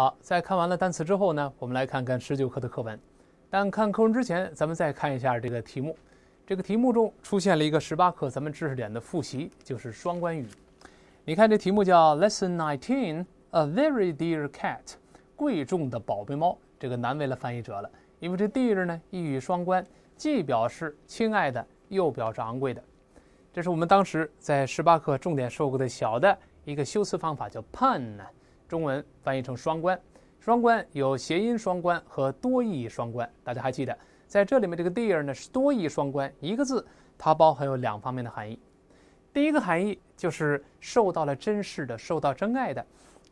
好，在看完了单词之后呢，我们来看看十九课的课文。但看课文之前，咱们再看一下这个题目。这个题目中出现了一个十八课咱们知识点的复习，就是双关语。你看这题目叫 Lesson Nineteen: A Very Dear Cat，贵重的宝贝猫。这个难为了翻译者了，因为这 dear 呢一语双关，既表示亲爱的，又表示昂贵的。这是我们当时在十八课重点说过的小的一个修辞方法，叫 pun。中文翻译成双关，双关有谐音双关和多义双关。大家还记得，在这里面这个 dear 呢是多义双关，一个字它包含有两方面的含义。第一个含义就是受到了珍视的，受到真爱的，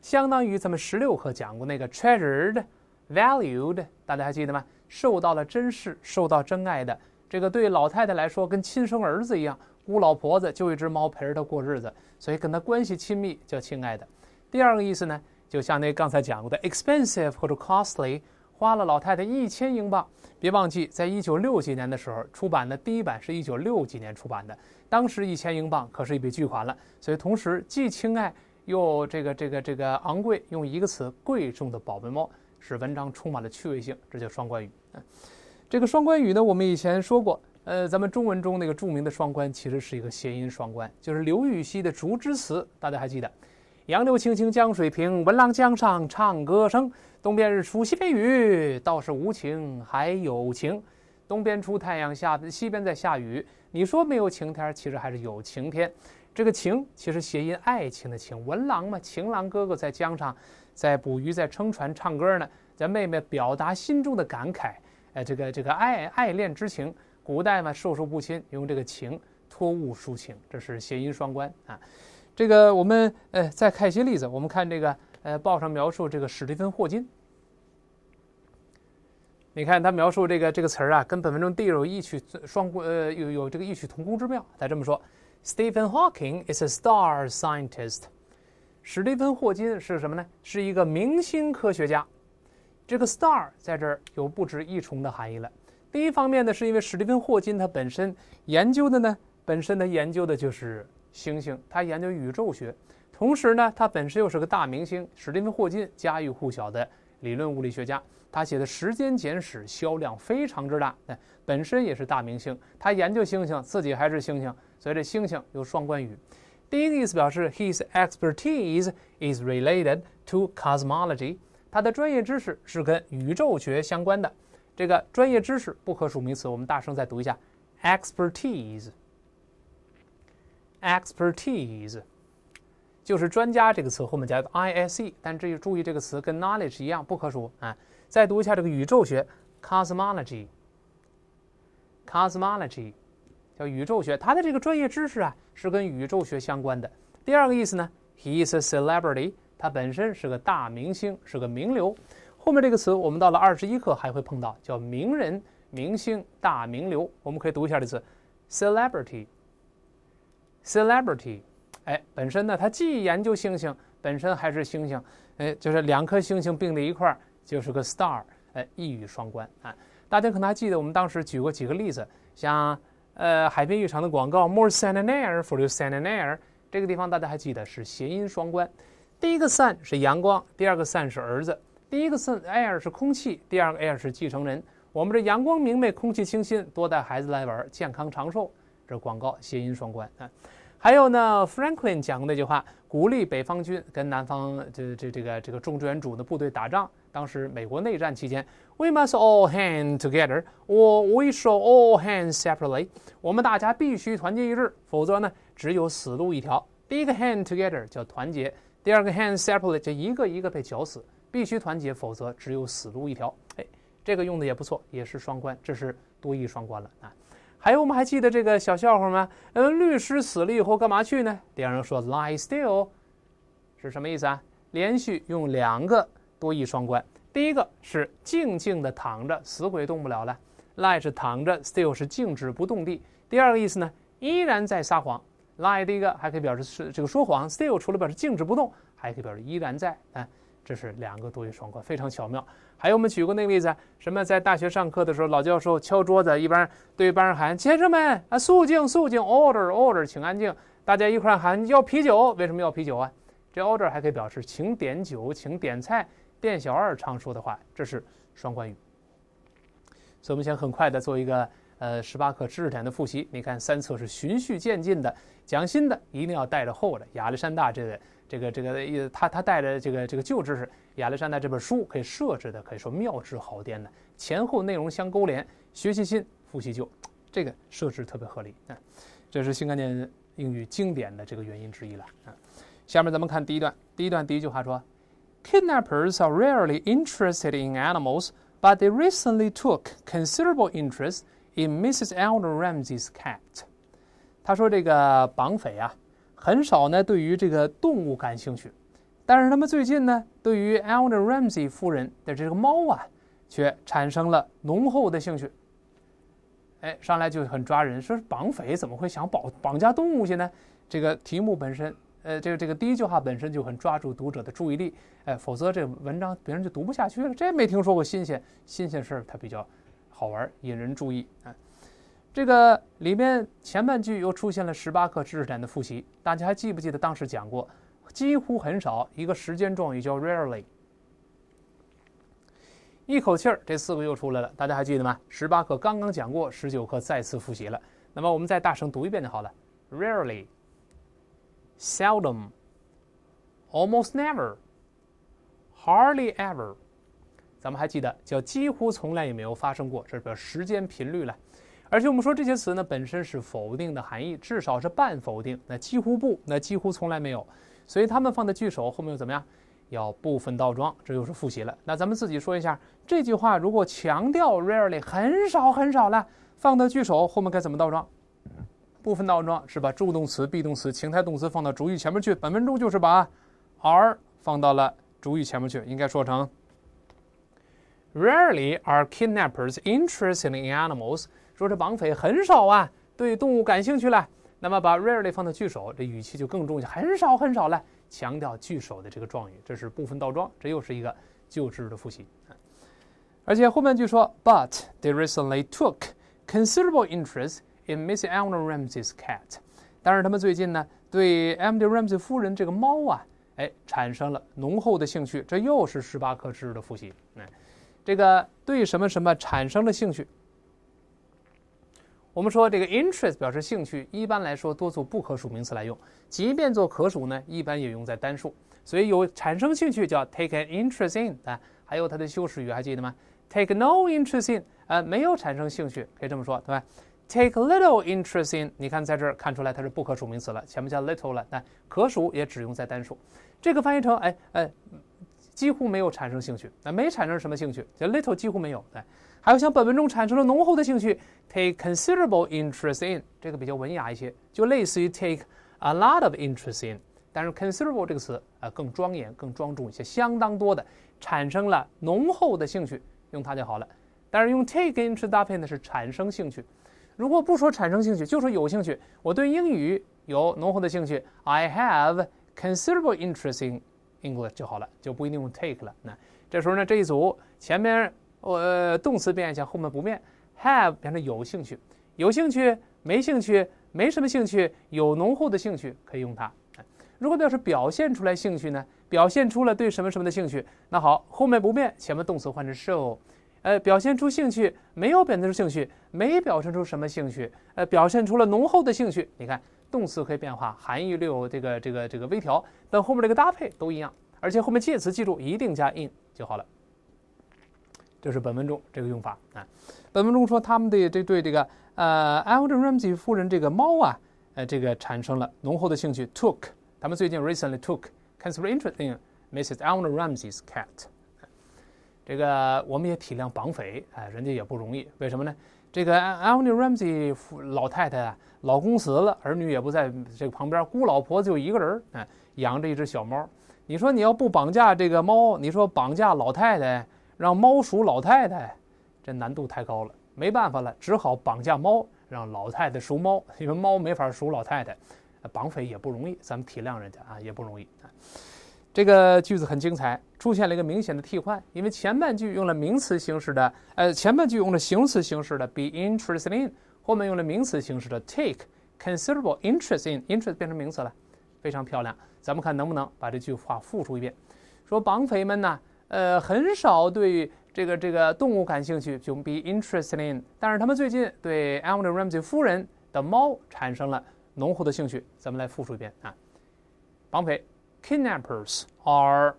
相当于咱们十六课讲过那个 treasured, valued，大家还记得吗？受到了珍视、受到真爱的，这个对老太太来说跟亲生儿子一样，孤老婆子就一只猫陪着她过日子，所以跟她关系亲密，叫亲爱的。第二个意思呢，就像那刚才讲过的，expensive 或者 costly，花了老太太一千英镑。别忘记，在一九六几年的时候出版的第一版是一九六几年出版的，当时一千英镑可是一笔巨款了。所以，同时既亲爱又这个这个这个昂贵，用一个词“贵重的宝贝猫”，使文章充满了趣味性。这叫双关语。这个双关语呢，我们以前说过，呃，咱们中文中那个著名的双关，其实是一个谐音双关，就是刘禹锡的《竹枝词》，大家还记得。杨柳青青江水平，闻郎江上唱歌声。东边日出西边雨，道是无晴还有晴。东边出太阳下，西边在下雨。你说没有晴天，其实还是有晴天。这个晴其实谐音爱情的情，文郎嘛，情郎哥哥在江上，在捕鱼，在撑船唱歌呢。咱妹妹表达心中的感慨，哎，这个这个爱爱恋之情。古代嘛，授受不亲，用这个情托物抒情，这是谐音双关啊。这个我们呃再看一些例子，我们看这个呃报上描述这个史蒂芬霍金，你看他描述这个这个词儿啊，跟本文中 t h 有异曲双呃有有这个异曲同工之妙。他这么说：Stephen Hawking is a star scientist。史蒂芬霍金是什么呢？是一个明星科学家。这个 star 在这儿有不止一重的含义了。第一方面呢，是因为史蒂芬霍金他本身研究的呢，本身他研究的就是。星星，他研究宇宙学，同时呢，他本身又是个大明星，史蒂芬·霍金，家喻户晓的理论物理学家。他写的时间简史销量非常之大，哎，本身也是大明星。他研究星星，自己还是星星，所以这星星有双关语。第一个意思表示，His expertise is related to cosmology，他的专业知识是跟宇宙学相关的。这个专业知识不可数名词，我们大声再读一下，expertise。Expertise 就是专家这个词，后面加 i s e，但这意注意这个词跟 knowledge 一样不可数啊。再读一下这个宇宙学 cosmology，cosmology 叫宇宙学，它的这个专业知识啊是跟宇宙学相关的。第二个意思呢，he is a celebrity，他本身是个大明星，是个名流。后面这个词我们到了二十一课还会碰到，叫名人、明星、大名流。我们可以读一下这个词，celebrity。Celebrity，哎，本身呢，它既研究星星，本身还是星星，哎，就是两颗星星并在一块儿，就是个 star，哎，一语双关啊！大家可能还记得，我们当时举过几个例子，像呃，海边浴场的广告，More sun and air for you sun and air，这个地方大家还记得是谐音双关。第一个 sun 是阳光，第二个 sun 是儿子；第一个 air 是空气，第二个 air 是继承人。我们这阳光明媚，空气清新，多带孩子来玩，健康长寿。这广告谐音双关啊！还有呢，Franklin 讲的那句话，鼓励北方军跟南方这这这个这个种植园主的部队打仗。当时美国内战期间，We must all hand together, or we shall all hand separately。我们大家必须团结一致，否则呢，只有死路一条。第一个 hand together 叫团结，第二个 hand separately 就一个一个被绞死。必须团结，否则只有死路一条。哎，这个用的也不错，也是双关，这是多义双关了啊。哎，我们还记得这个小笑话吗？嗯，律师死了以后干嘛去呢？第二人说 lie still，是什么意思啊？连续用两个多义双关，第一个是静静的躺着，死鬼动不了了，lie 是躺着，still 是静止不动地。第二个意思呢，依然在撒谎，lie 第一个还可以表示是这个说谎，still 除了表示静止不动，还可以表示依然在啊。这是两个多语双关，非常巧妙。还有我们举过那个例子，什么在大学上课的时候，老教授敲桌子，一般对班上喊：“先生们啊，肃静，肃静，order，order，请安静。”大家一块儿喊：“要啤酒。”为什么要啤酒啊？这 order 还可以表示请点酒，请点菜，店小二常说的话，这是双关语。所以，我们先很快的做一个呃十八课知识点的复习。你看，三册是循序渐进的，讲新的一定要带着厚的，亚历山大这个。这个这个呃，他他带着这个这个旧知识，亚历山大这本书可以设置的可以说妙之毫巅的，前后内容相勾连，学习新，复习旧，这个设置特别合理啊，这是新概念英语经典的这个原因之一了啊。下面咱们看第一段，第一段第一句话说，Kidnappers are rarely interested in animals, but they recently took considerable interest in Mrs. Elder Ramsey's cat。他说这个绑匪啊。很少呢，对于这个动物感兴趣，但是他们最近呢，对于 Elder Ramsey 夫人的这个猫啊，却产生了浓厚的兴趣。哎，上来就很抓人，说绑匪怎么会想绑绑架动物去呢？这个题目本身，呃，这个这个第一句话本身就很抓住读者的注意力。哎，否则这文章别人就读不下去了。这没听说过新鲜新鲜事儿，它比较好玩，引人注意啊。这个里面前半句又出现了十八课知识点的复习，大家还记不记得当时讲过？几乎很少一个时间状语叫 rarely，一口气儿这四个又出来了，大家还记得吗？十八课刚刚讲过，十九课再次复习了。那么我们再大声读一遍就好了：rarely，seldom，almost never，hardly ever。咱们还记得叫几乎从来也没有发生过，这是表时间频率了。而且我们说这些词呢，本身是否定的含义，至少是半否定。那几乎不，那几乎从来没有。所以他们放在句首后面又怎么样？要部分倒装，这又是复习了。那咱们自己说一下，这句话如果强调 rarely 很少很少了，放到句首后面该怎么倒装？部分倒装是把助动词、be 动词、情态动词放到主语前面去。本分钟就是把 r 放到了主语前面去，应该说成 rarely are kidnappers interested in animals。说这绑匪很少啊，对动物感兴趣了。那么把 rarely 放到句首，这语气就更重些，很少很少了，强调句首的这个状语，这是部分倒装，这又是一个旧知识的复习啊。而且后面据说，but they recently took considerable interest in m i s s Eleanor Ramsay's cat。但是他们最近呢，对 Emily Ramsay 夫人这个猫啊，哎，产生了浓厚的兴趣。这又是十八课知识的复习，嗯，这个对什么什么产生了兴趣。我们说这个 interest 表示兴趣，一般来说多做不可数名词来用，即便做可数呢，一般也用在单数。所以有产生兴趣叫 take an interest in，啊，还有它的修饰语还记得吗？take no interest in，呃，没有产生兴趣，可以这么说，对吧？take little interest in，你看在这儿看出来它是不可数名词了，前面加 little 了，那可数也只用在单数。这个翻译成，哎，哎。几乎没有产生兴趣，那没产生什么兴趣，就 little 几乎没有。对，还有像本文中产生了浓厚的兴趣，take considerable interest in，这个比较文雅一些，就类似于 take a lot of interest in，但是 considerable 这个词啊更庄严、更庄重一些，相当多的产生了浓厚的兴趣，用它就好了。但是用 take interest 搭配呢是产生兴趣，如果不说产生兴趣，就说有兴趣，我对英语有浓厚的兴趣，I have considerable interest in。English 就好了，就不一定用 take 了。那这时候呢，这一组前面呃动词变一下，后面不变，have 变成有兴趣，有兴趣没兴趣，没什么兴趣，有浓厚的兴趣可以用它。如果表示表现出来兴趣呢，表现出了对什么什么的兴趣，那好，后面不变，前面动词换成 show，呃，表现出兴趣，没有表现出兴趣，没表现出什么兴趣，呃，表现出了浓厚的兴趣，你看。动词可以变化，含义略有这个、这个、这个微调，但后面这个搭配都一样，而且后面介词记住一定加 in 就好了。这是本文中这个用法啊。本文中说他们的这对这个呃 a l d e n Ramsey 夫人这个猫啊，呃，这个产生了浓厚的兴趣。Took，他们最近 recently took considerable interest in Mrs. a l d e n Ramsey's cat。这个我们也体谅绑匪，哎，人家也不容易，为什么呢？这个艾艾沃尼·雷姆斯老太太啊，老公死了，儿女也不在这个旁边，孤老婆子就一个人儿，哎，养着一只小猫。你说你要不绑架这个猫，你说绑架老太太，让猫赎老太太，这难度太高了，没办法了，只好绑架猫，让老太太赎猫。因为猫没法赎老太太，绑匪也不容易，咱们体谅人家啊，也不容易啊。这个句子很精彩，出现了一个明显的替换，因为前半句用了名词形式的，呃，前半句用了形容词形式的，be interested in，后面用了名词形式的，take considerable interest in，interest 变成名词了，非常漂亮。咱们看能不能把这句话复述一遍，说绑匪们呢，呃，很少对这个这个动物感兴趣，就 be interested in，但是他们最近对 l Ramsey 夫人的猫产生了浓厚的兴趣。咱们来复述一遍啊，绑匪。kidnappers are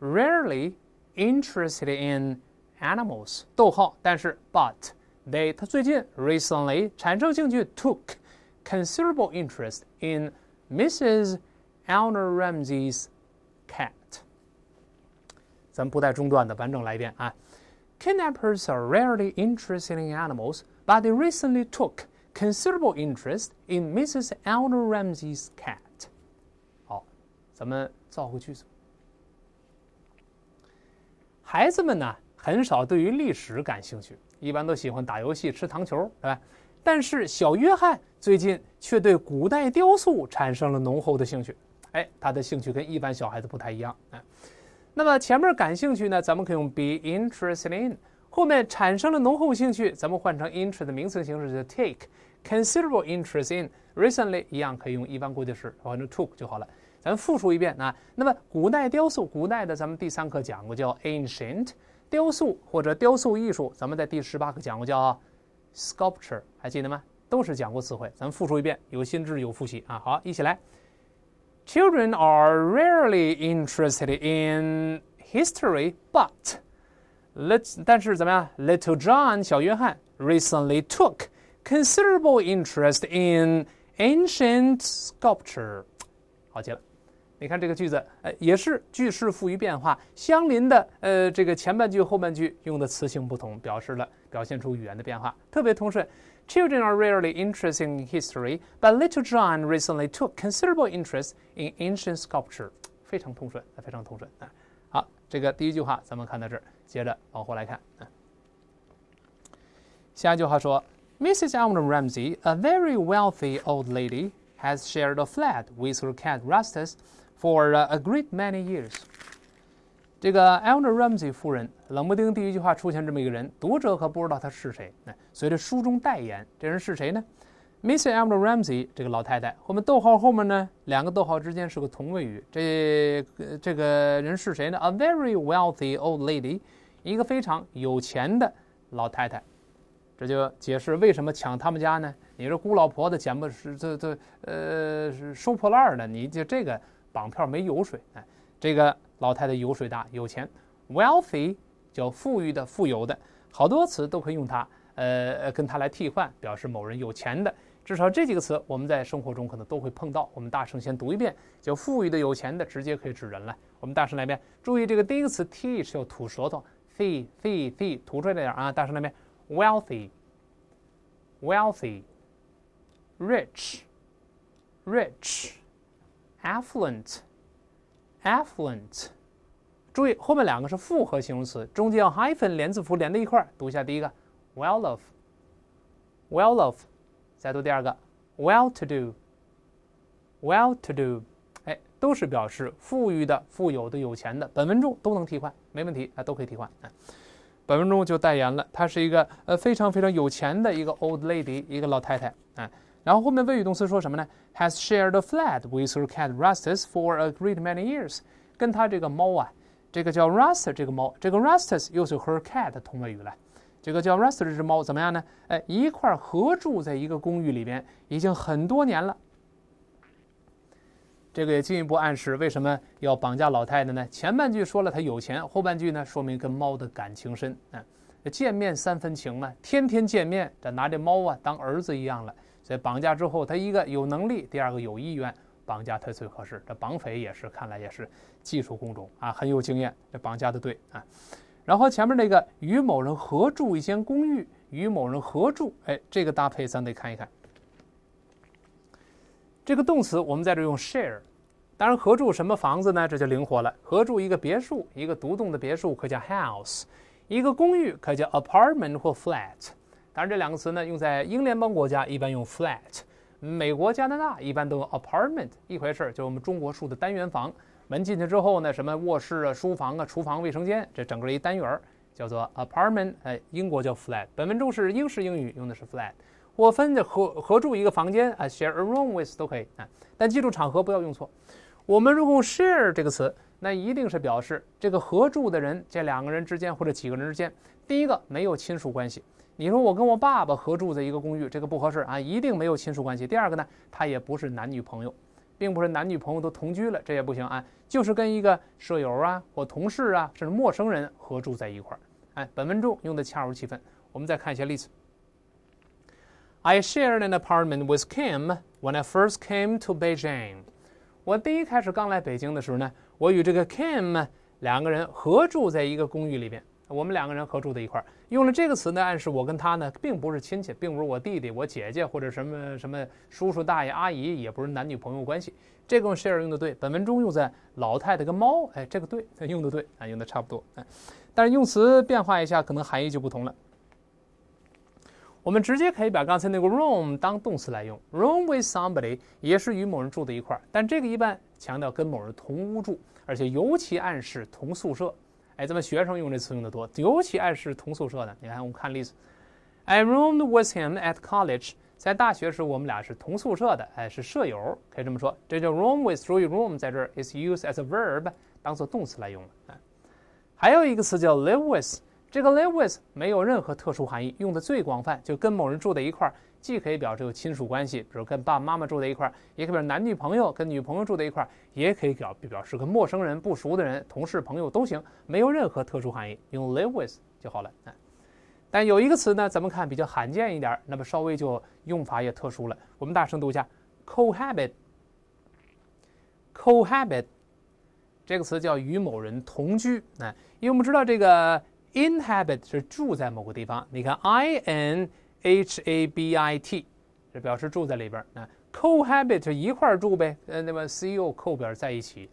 rarely interested in animals. 逗号，但是 but they 他最近 recently 产生兴趣 took considerable interest in Mrs. Eleanor Ramsay's cat. Kidnappers are rarely interested in animals, but they recently took considerable interest in Mrs. Eleanor Ramsay's cat. 咱们造个句子。孩子们呢，很少对于历史感兴趣，一般都喜欢打游戏、吃糖球，对吧？但是小约翰最近却对古代雕塑产生了浓厚的兴趣。哎，他的兴趣跟一般小孩子不太一样。哎，那么前面感兴趣呢，咱们可以用 be interested in；后面产生了浓厚兴趣，咱们换成 interest 的名词形式就 take considerable interest in。Recently 一样可以用一般过去式，换成 took 就好了。咱复述一遍啊。那么古代雕塑，古代的咱们第三课讲过叫 ancient 雕塑或者雕塑艺术，咱们在第十八课讲过叫 sculpture，还记得吗？都是讲过词汇，咱们复述一遍，有心智有复习啊。好，一起来。Children are rarely interested in history, but let 但是怎么样？Little John 小约翰 recently took considerable interest in ancient sculpture。好，接了。你看这个句子，哎，也是句式富于变化，相邻的，呃，这个前半句后半句用的词性不同，表示了表现出语言的变化，特别通顺。Children are rarely interested in history, but little John recently took considerable interest in ancient sculpture。非常通顺，非常通顺啊。好，这个第一句话咱们看到这儿，接着往后来看啊。下一句话说，Mrs. a l d e m a n Ramsey, a very wealthy old lady, has shared a flat with her cat Rustus. For a great many years，这个 Eleanor Ramsey 夫人冷不丁第一句话出现这么一个人，读者可不知道他是谁。那随着书中代言，这人是谁呢？Miss Eleanor Ramsey 这个老太太。后面逗号后面呢，两个逗号之间是个同位语。这这个人是谁呢？A very wealthy old lady，一个非常有钱的老太太。这就解释为什么抢他们家呢？你这孤老婆子，捡不是？这这呃，收破烂的，你就这个。绑票没油水，哎，这个老太太油水大，有钱，wealthy 叫富裕的、富有的，好多词都可以用它，呃，跟它来替换，表示某人有钱的。至少这几个词我们在生活中可能都会碰到。我们大声先读一遍，叫富裕的、有钱的，直接可以指人了。我们大声来一遍，注意这个第一个词 t h 要吐舌头，thi t h t h 吐出来点啊，大声来遍，wealthy，wealthy，rich，rich。Affluent, affluent，注意后面两个是复合形容词，中间要 hyphen 连字符连在一块儿。读一下第一个，well-off，well-off，再读第二个，well-to-do，well-to-do，哎，都是表示富裕的、富有的、有钱的。本文中都能替换，没问题，啊，都可以替换。啊。本文中就代言了，她是一个呃非常非常有钱的一个 old lady，一个老太太，哎。然后后面谓语动词说什么呢？Has shared a flat with her cat Rustus for a great many years。跟他这个猫啊，这个叫 Rustus 这个猫，这个 Rustus 又是 her cat 同位语了。这个叫 Rustus 这只猫怎么样呢？哎，一块合住在一个公寓里边，已经很多年了。这个也进一步暗示为什么要绑架老太太呢？前半句说了她有钱，后半句呢说明跟猫的感情深啊，见面三分情嘛，天天见面，这拿这猫啊当儿子一样了。所以绑架之后，他一个有能力，第二个有意愿，绑架他最合适。这绑匪也是，看来也是技术工种啊，很有经验。这绑架的对啊。然后前面那个与某人合住一间公寓，与某人合住，哎，这个搭配咱得看一看。这个动词我们在这用 share，当然合住什么房子呢？这就灵活了。合住一个别墅，一个独栋的别墅可叫 house，一个公寓可叫 apartment 或 flat。当然，这两个词呢，用在英联邦国家一般用 flat，美国、加拿大一般都用 apartment，一回事儿，就是我们中国住的单元房。门进去之后呢，什么卧室啊、书房啊、厨房、卫生间，这整个一单元儿叫做 apartment。哎，英国叫 flat。本文中是英式英语用的是 flat。我分合合住一个房间啊，share a room with 都可以啊，但记住场合不要用错。我们如果 share 这个词，那一定是表示这个合住的人，这两个人之间或者几个人之间，第一个没有亲属关系。你说我跟我爸爸合住在一个公寓，这个不合适啊，一定没有亲属关系。第二个呢，他也不是男女朋友，并不是男女朋友都同居了，这也不行啊。就是跟一个舍友啊或同事啊，甚至陌生人合住在一块儿。哎，本文中用的恰如其分。我们再看一些例子。I shared an apartment with Kim when I first came to Beijing。我第一开始刚来北京的时候呢，我与这个 Kim 两个人合住在一个公寓里边，我们两个人合住在一块儿。用了这个词呢，暗示我跟他呢并不是亲戚，并不是我弟弟、我姐姐或者什么什么叔叔、大爷、阿姨，也不是男女朋友关系。这个 share 用的对，本文中用在老太太跟猫，哎，这个对，用的对啊，用的差不多。哎，但是用词变化一下，可能含义就不同了。我们直接可以把刚才那个 room 当动词来用，room with somebody 也是与某人住在一块儿，但这个一般强调跟某人同屋住，而且尤其暗示同宿舍。哎，咱们学生用这词用的多，尤其爱是同宿舍的。你看，我们看例子，I roomed with him at college，在大学时我们俩是同宿舍的，哎，是舍友，可以这么说。这叫 room with，t h room 在这儿 is used as a verb，当做动词来用了。哎，还有一个词叫 live with，这个 live with 没有任何特殊含义，用的最广泛，就跟某人住在一块儿。既可以表示有亲属关系，比如跟爸爸妈妈住在一块儿；也可以表示男女朋友跟女朋友住在一块儿，也可以表表示跟陌生人不熟的人、同事、朋友都行，没有任何特殊含义，用 live with 就好了。但有一个词呢，咱们看比较罕见一点，那么稍微就用法也特殊了。我们大声读一下：cohabit。cohabit 这个词叫与某人同居。哎，因为我们知道这个 inhabit 是住在某个地方，你看 i n。Habit 这表示住在里边儿啊 c o h a b i t 一块儿住呗，呃，那么 co co 表示在一起，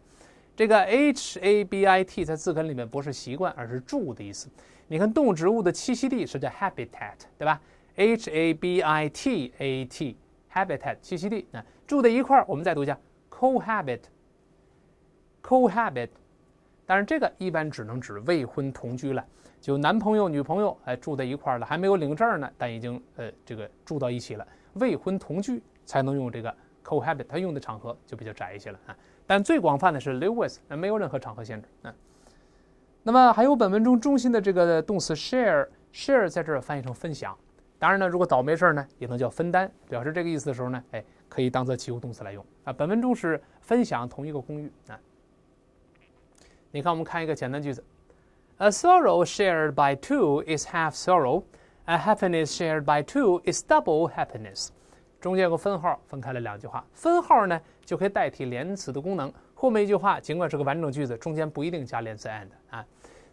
这个 habit 在字根里面不是习惯，而是住的意思。你看，动植物的栖息地是叫 habitat，对吧？Habitat，habitat 栖息地啊，住在一块儿，我们再读一下 c o h a b i t c o h a b i t 当然这个一般只能指未婚同居了。就男朋友女朋友哎住在一块儿了，还没有领证呢，但已经呃这个住到一起了，未婚同居才能用这个 cohabit，它用的场合就比较窄一些了啊。但最广泛的是 live with，那没有任何场合限制啊。那么还有本文中中心的这个动词 share，share 在这儿翻译成分享，当然呢，如果倒霉事儿呢也能叫分担，表示这个意思的时候呢，哎可以当做及物动词来用啊。本文中是分享同一个公寓啊。你看，我们看一个简单句子。A sorrow shared by two is half sorrow, a happiness shared by two is double happiness. 中间有个分号，分开了两句话。分号呢，就可以代替连词的功能。后面一句话尽管是个完整句子，中间不一定加连词 and 啊。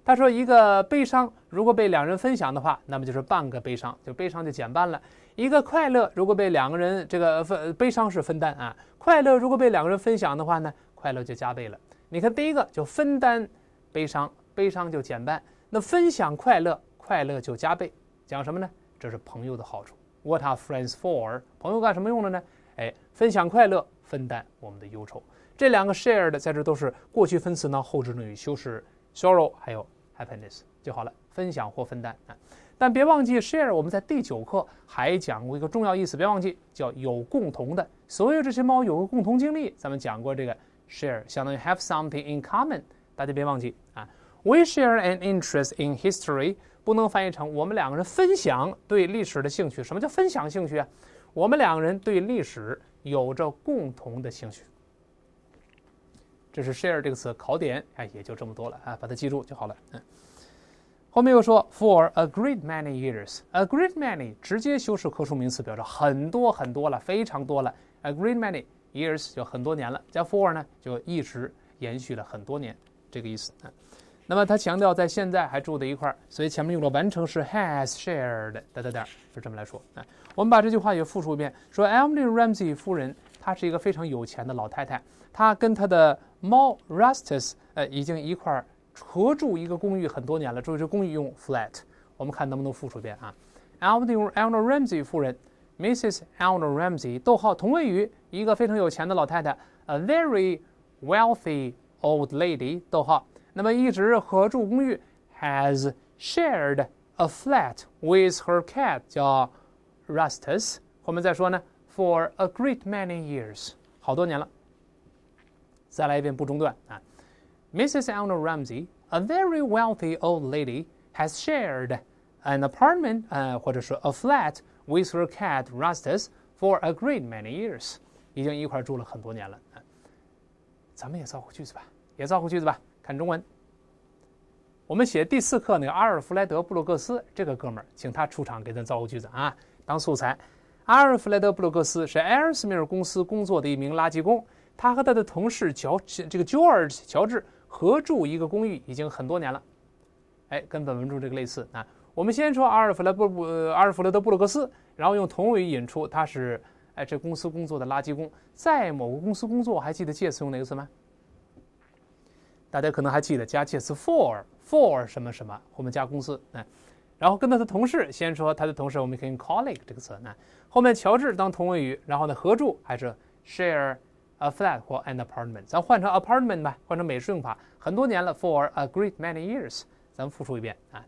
他说，一个悲伤如果被两人分享的话，那么就是半个悲伤，就悲伤就减半了。一个快乐如果被两个人这个分悲伤是分担啊，快乐如果被两个人分享的话呢，快乐就加倍了。你看第一个就分担悲伤。悲伤就减半，那分享快乐，快乐就加倍。讲什么呢？这是朋友的好处。What are friends for？朋友干什么用的呢？哎，分享快乐，分担我们的忧愁。这两个 shared 在这都是过去分词呢，后置定语修饰 sorrow 还有 happiness 就好了，分享或分担啊。但别忘记 share，我们在第九课还讲过一个重要意思，别忘记叫有共同的。所有这些猫有个共同经历，咱们讲过这个 share，相当于 have something in common。大家别忘记啊。We share an interest in history，不能翻译成我们两个人分享对历史的兴趣。什么叫分享兴趣啊？我们两个人对历史有着共同的兴趣。这是 share 这个词考点，哎，也就这么多了啊，把它记住就好了。嗯，后面又说，for a great many years，a great many 直接修饰可数名词，表示很多很多了，非常多了。a great many years 就很多年了，加 for 呢，就一直延续了很多年，这个意思。嗯。那么他强调，在现在还住在一块儿，所以前面用了完成时 has shared，点点点是这么来说。啊，我们把这句话也复述一遍：说 a l m o n Ramsey 夫人，她是一个非常有钱的老太太，她跟她的猫 Rustus，呃，已经一块儿合住一个公寓很多年了。注意这公寓用 flat，我们看能不能复述一遍啊 a l m o d e l e a n r Ramsey 夫人，Mrs. e l e a n r Ramsey，逗号，同位语，一个非常有钱的老太太，a very wealthy old lady，逗号。那么一直合住公寓，has shared a flat with her cat 叫 Rustus。后面再说呢，for a great many years，好多年了。再来一遍不中断啊，Mrs. Eleanor Ramsey。a very wealthy old lady has shared an apartment 呃或者说 a flat with her cat Rustus for a great many years，已经一块住了很多年了。咱们也造个句子吧，也造个句子吧。看中文，我们写第四课那个阿尔弗莱德·布鲁克斯这个哥们儿，请他出场，给咱造个句子啊，当素材。阿尔弗莱德·布鲁克斯是艾尔斯米尔公司工作的一名垃圾工，他和他的同事乔这个 George 乔治合住一个公寓已经很多年了。哎，跟本文中这个类似啊。我们先说阿尔弗莱布布阿尔弗莱德·布鲁克斯，然后用同位语引出他是哎这公司工作的垃圾工，在某个公司工作，还记得介词用哪个词吗？大家可能还记得，加介词 for，for 什么什么后面加公司，哎，然后跟他的同事先说他的同事，我们可以用 colleague 这个词，哎，后面乔治当同位语，然后呢合住还是 share a flat 或 an apartment，咱换成 apartment 吧，换成美式用法，很多年了，for a great many years，咱们复述一遍啊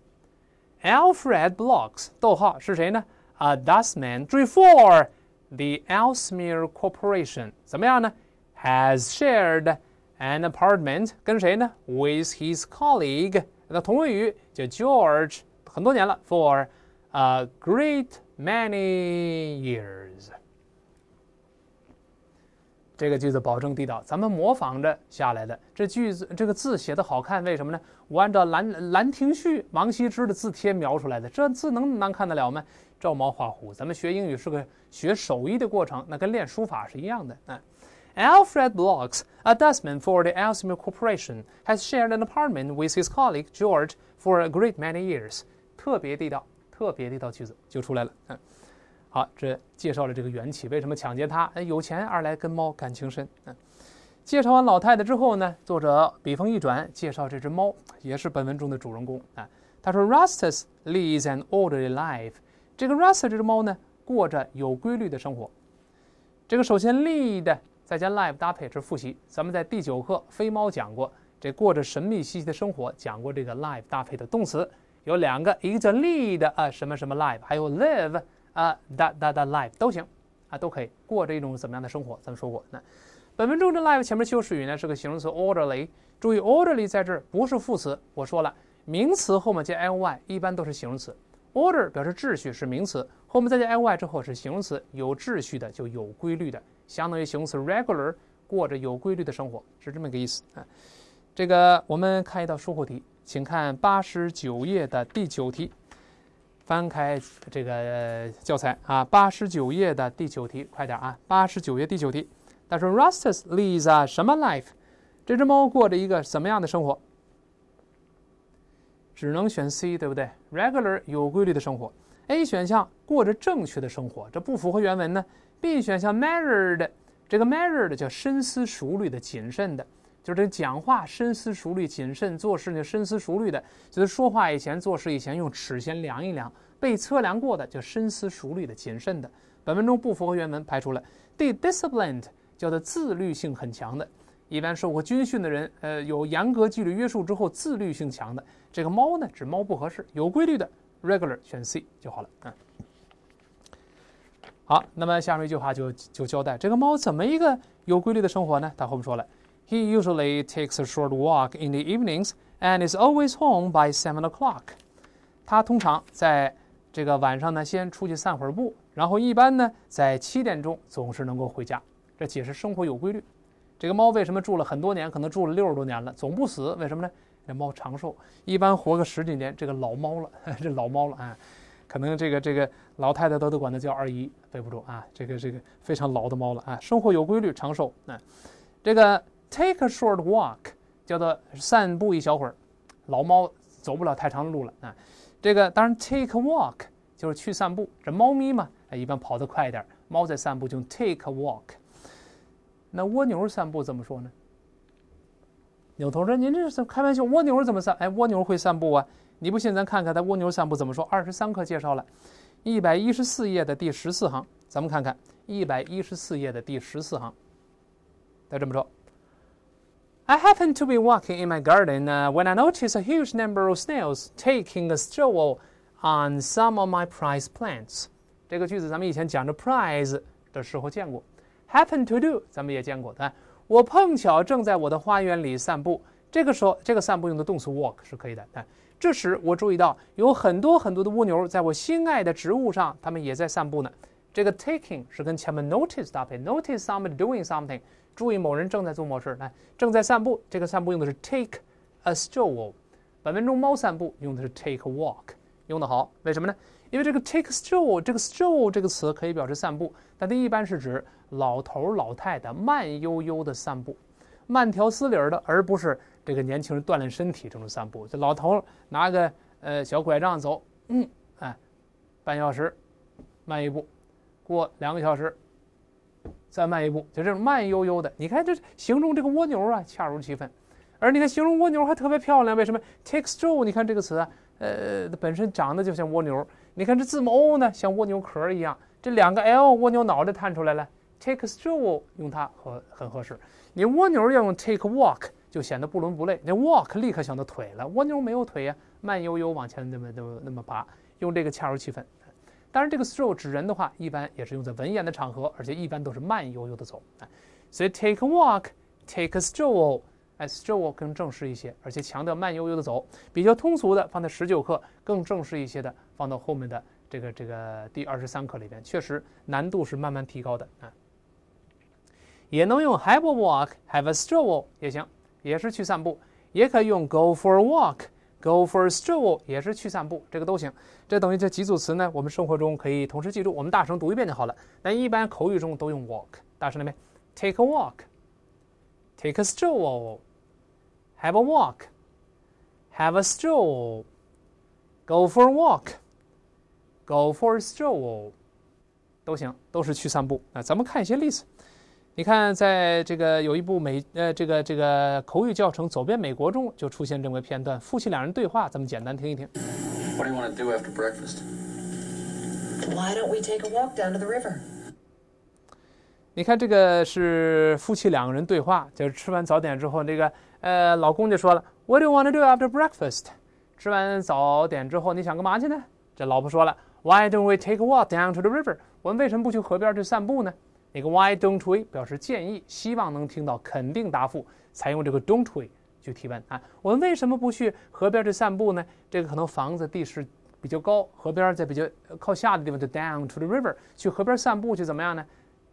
，Alfred Blox，逗号是谁呢？A dustman，for the a l s m e r Corporation，怎么样呢？Has shared。An apartment 跟谁呢？With his colleague，那同位语就 George 很多年了，for a great many years。这个句子保证地道，咱们模仿着下来的。这句子这个字写的好看，为什么呢？我按照《兰兰亭序》王羲之的字帖描出来的，这字能难看得了吗？照猫画虎，咱们学英语是个学手艺的过程，那跟练书法是一样的，哎。Alfred Blox, a dustman for the e l s m e r e Corporation, has shared an apartment with his colleague George for a great many years。特别地道，特别地道句子就出来了。嗯，好，这介绍了这个缘起，为什么抢劫他？哎，有钱。二来跟猫感情深。嗯，介绍完老太太之后呢，作者笔锋一转，介绍这只猫也是本文中的主人公啊。他说，Rastus leads an orderly life。这个 Rastus 这只猫呢，过着有规律的生活。这个首先，lead。再加 live 搭配是复习。咱们在第九课飞猫讲过，这过着神秘兮兮的生活，讲过这个 live 搭配的动词有两个，一个叫 lead 啊什么什么 live，还有 live 啊 da da da live 都行啊，都可以过着一种怎么样的生活？咱们说过那本文中的 live 前面修饰语呢是个形容词 orderly。注意 orderly 在这儿不是副词，我说了名词后面接 ly 一般都是形容词。order 表示秩序是名词，后面再加 ly 之后是形容词，有秩序的就有规律的。相当于形容词 regular，过着有规律的生活是这么一个意思啊。这个我们看一道疏忽题，请看八十九页的第九题，翻开这个教材啊，八十九页的第九题，快点啊，八十九页第九题。他说，Rustus leads a 什么 life？这只猫过着一个什么样的生活？只能选 C，对不对？regular 有规律的生活。A 选项过着正确的生活，这不符合原文呢。B 选项 measured，这个 measured 叫深思熟虑的、谨慎的，就是这讲话深思熟虑、谨慎做事呢，深思熟虑的，就是说话以前、做事以前用尺先量一量，被测量过的就深思熟虑的、谨慎的。本文中不符合原文，排除了。D disciplined 叫做自律性很强的，一般受过军训的人，呃，有严格纪律约束之后，自律性强的。这个猫呢，指猫不合适，有规律的 regular，选 C 就好了，嗯。好，那么下面一句话就就交代这个猫怎么一个有规律的生活呢？它后面说了，He usually takes a short walk in the evenings and is always home by seven o'clock。他通常在这个晚上呢，先出去散会儿步，然后一般呢，在七点钟总是能够回家。这解释生活有规律。这个猫为什么住了很多年，可能住了六十多年了，总不死？为什么呢？这猫长寿，一般活个十几年，这个老猫了，这老猫了啊。可能这个这个老太太都得管它叫二姨，对不住啊，这个这个非常老的猫了啊，生活有规律，长寿啊。这个 take a short walk 叫做散步一小会儿，老猫走不了太长的路了啊。这个当然 take a walk 就是去散步，这猫咪嘛，一般跑得快一点，猫在散步就 take a walk。那蜗牛散步怎么说呢？牛头说您这是开玩笑，蜗牛怎么散？哎，蜗牛会散步啊。你不信，咱看看它蜗牛散步怎么说。二十三课介绍了，一百一十四页的第十四行，咱们看看一百一十四页的第十四行。他这么说：“I happened to be walking in my garden when I noticed a huge number of snails taking a stroll on some of my prize plants。”这个句子咱们以前讲的 prize 的时候见过，happen to do 咱们也见过。哎，我碰巧正在我的花园里散步。这个时候，这个散步用的动词 walk 是可以的。哎。这时，我注意到有很多很多的蜗牛在我心爱的植物上，它们也在散步呢。这个 taking 是跟前面 n o t i c e 搭配，notice somebody doing something，注意某人正在做某事，来正在散步。这个散步用的是 take a stroll。本文中猫散步用的是 take a walk，用的好，为什么呢？因为这个 take stroll，这个 stroll 这个词可以表示散步，但它一般是指老头老太太慢悠悠的散步，慢条斯理的，而不是。这个年轻人锻炼身体，正在散步。这老头拿个呃小拐杖走，嗯，哎，半小时，慢一步，过两个小时，再慢一步，就这种慢悠悠的。你看这形容这个蜗牛啊，恰如其分。而你看形容蜗牛还特别漂亮，为什么？Take stroll，你看这个词，呃，本身长得就像蜗牛。你看这字母 O 呢，像蜗牛壳一样。这两个 L，蜗牛脑袋探出来了。Take stroll，用它合很合适。你蜗牛要用 take walk。就显得不伦不类。那 walk 立刻想到腿了，蜗牛没有腿呀，慢悠悠往前那么那么那么爬，用这个恰如其分。当然，这个 stroll 指人的话，一般也是用在文言的场合，而且一般都是慢悠悠的走。所以 take a walk，take a stroll，哎，stroll 更正式一些，而且强调慢悠悠的走，比较通俗的放在十九课，更正式一些的放到后面的这个这个第二十三课里边，确实难度是慢慢提高的啊。也能用 have a walk，have a stroll 也行。也是去散步，也可以用 go for a walk。Go for a stroll 也是去散步，这个都行。这等于这几组词呢，我们生活中可以同时记住，我们大声读一遍就好了。但一般口语中都用 walk，大声那边 take a walk，take a stroll，have a walk，have a stroll，go for a walk，go for a stroll，都行，都是去散步。那咱们看一些例子。你看，在这个有一部美呃这个这个口语教程《走遍美国》中就出现这么个片段，夫妻两人对话，咱们简单听一听。What want Why we walk down the after breakfast? take a to don't to do do you river? 你看，这个是夫妻两个人对话，就是吃完早点之后，这个呃，老公就说了：“What do you want to do after breakfast？” 吃完早点之后，你想干嘛去呢？这老婆说了：“Why don't we take a walk down to the river？” 我们为什么不去河边去散步呢？那个 Why don't we 表示建议，希望能听到肯定答复，采用这个 don't we 去提问啊？我们为什么不去河边去散步呢？这个可能房子地势比较高，河边在比较靠下的地方就 down to the river 去河边散步去怎么样呢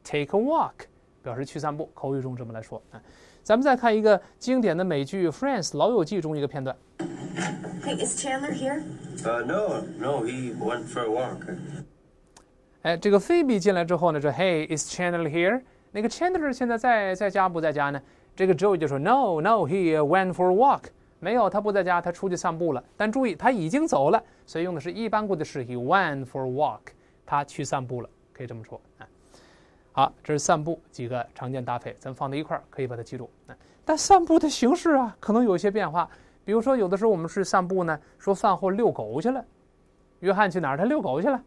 ？Take a walk 表示去散步，口语中这么来说啊。咱们再看一个经典的美剧《Friends》老友记中一个片段。Hey, is Chandler here? Uh, no, no, he went for a walk. 哎，这个菲比进来之后呢，说：“Hey, is Chandler here？” 那个 Chandler 现在在在家不在家呢？这个 Joe y 就说：“No, no, he went for a walk。”没有，他不在家，他出去散步了。但注意，他已经走了，所以用的是一般过去式，he went for a walk。他去散步了，可以这么说。啊。好，这是散步几个常见搭配，咱们放在一块儿可以把它记住。但散步的形式啊，可能有一些变化。比如说，有的时候我们是散步呢，说饭后遛狗去了。约翰去哪儿？他遛狗去了。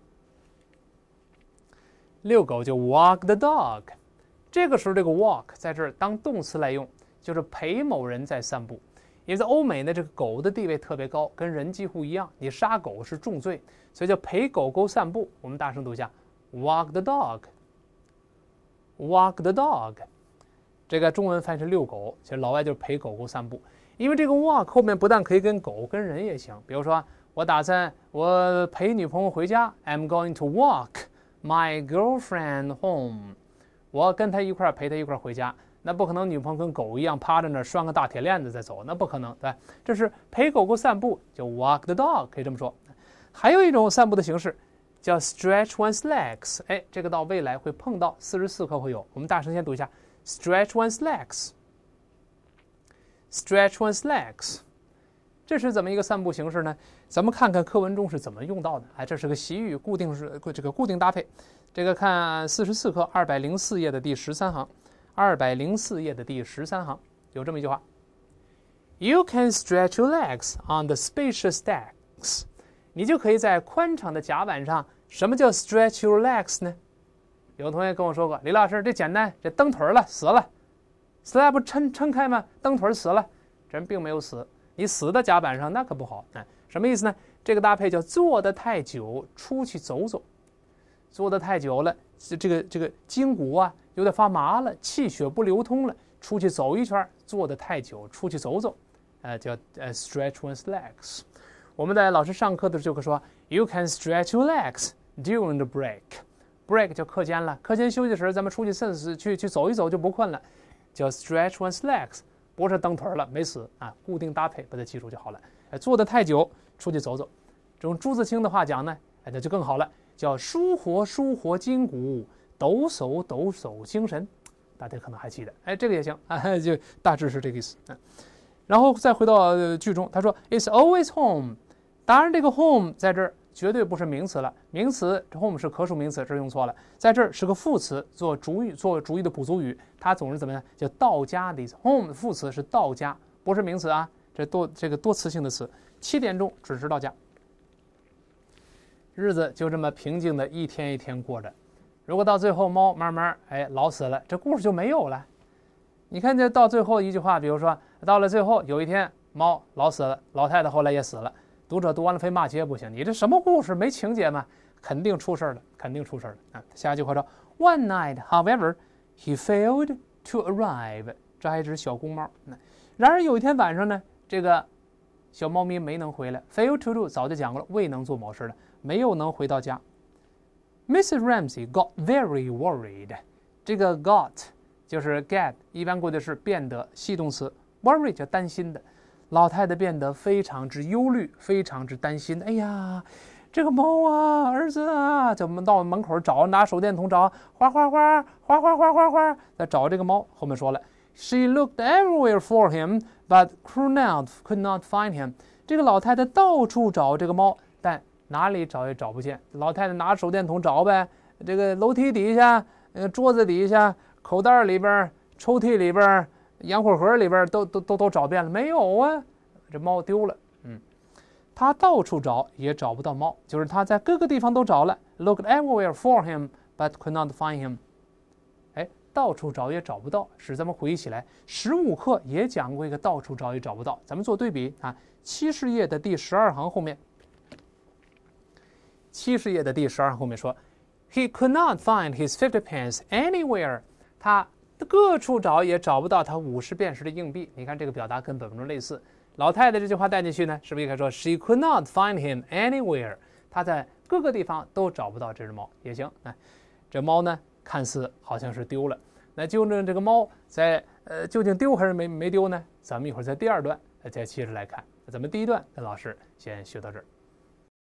遛狗就 walk the dog，这个时候这个 walk 在这儿当动词来用，就是陪某人在散步。因为在欧美呢，这个狗的地位特别高，跟人几乎一样，你杀狗是重罪，所以叫陪狗狗散步。我们大声读一下：walk the dog，walk the dog。这个中文翻译是遛狗，其实老外就是陪狗狗散步。因为这个 walk 后面不但可以跟狗，跟人也行。比如说，我打算我陪女朋友回家，I'm going to walk。My girlfriend home，我跟她一块儿陪她一块儿回家，那不可能，女朋友跟狗一样趴在那儿拴个大铁链子在走，那不可能，对吧？这是陪狗狗散步，就 walk the dog，可以这么说。还有一种散步的形式叫 stretch one's legs，哎，这个到未来会碰到四十四课会有，我们大声先读一下 stretch one's legs，stretch one's legs。这是怎么一个散步形式呢？咱们看看课文中是怎么用到的。哎，这是个习语，固定是这个固定搭配。这个看四十四课二百零四页的第十三行，二百零四页的第十三行有这么一句话：“You can stretch your legs on the spacious decks。”你就可以在宽敞的甲板上。什么叫 “stretch your legs” 呢？有同学跟我说过：“李老师，这简单，这蹬腿了，死了，slab 撑撑开吗？蹬腿死了，这人并没有死。”你死在甲板上那可不好，哎，什么意思呢？这个搭配叫坐得太久，出去走走。坐得太久了，这个这个筋骨啊有点发麻了，气血不流通了，出去走一圈。坐得太久，出去走走，呃，叫呃 stretch one's legs。我们在老师上课的时候就会说，you can stretch your legs during the break。break 叫课间了，课间休息时候咱们出去散去去走一走就不困了，叫 stretch one's legs。不是蹬腿了，没死啊！固定搭配，把它记住就好了。哎，坐得太久，出去走走。用朱自清的话讲呢，哎，那就更好了，叫舒活舒活筋骨，抖擞抖擞精神。大家可能还记得，哎，这个也行啊，就大致是这个意思啊。然后再回到剧中，他说 "It's always home"，当然这个 home 在这儿。绝对不是名词了，名词 home 是可数名词，这用错了，在这儿是个副词，做主语，做主语的补足语，它总是怎么样？叫到家的意思，home 副词是到家，不是名词啊，这多这个多词性的词。七点钟准时到家，日子就这么平静的一天一天过着。如果到最后猫慢慢哎老死了，这故事就没有了。你看，这到最后一句话，比如说到了最后有一天猫老死了，老太太后来也死了。读者读完了非骂街不行，你这什么故事？没情节嘛？肯定出事儿了，肯定出事儿了啊！下一句话说：One night, however, he failed to arrive。这还一只小公猫。然而有一天晚上呢，这个小猫咪没能回来，failed to do 早就讲过了，未能做某事了，没有能回到家。Mrs. Ramsey got very worried。这个 got 就是 get，一般过去式变得系动词，worried 就担心的。老太太变得非常之忧虑，非常之担心。哎呀，这个猫啊，儿子啊，怎么到门口找？拿手电筒找，哗哗哗，哗哗哗哗哗，在找这个猫。后面说了，She looked everywhere for him, but Croonald could not find him。这个老太太到处找这个猫，但哪里找也找不见。老太太拿手电筒找呗，这个楼梯底下，呃，桌子底下，口袋里边，抽屉里边。洋火盒里边都都都都找遍了，没有啊！这猫丢了，嗯，他到处找也找不到猫，就是他在各个地方都找了，looked everywhere for him but could not find him。哎，到处找也找不到。使咱们回忆起来，十五课也讲过一个到处找也找不到。咱们做对比啊，七十页的第十二行后面，七十页的第十二行后面说，he could not find his fifty pence anywhere。他各处找也找不到他五十便士的硬币。你看这个表达跟本文中类似。老太太这句话带进去呢，是不是应该说 she could not find him anywhere？他在各个地方都找不到这只猫，也行。哎，这猫呢，看似好像是丢了。那究竟这个猫在呃究竟丢还是没没丢呢？咱们一会儿在第二段再接着来看。咱们第一段跟老师先学到这儿。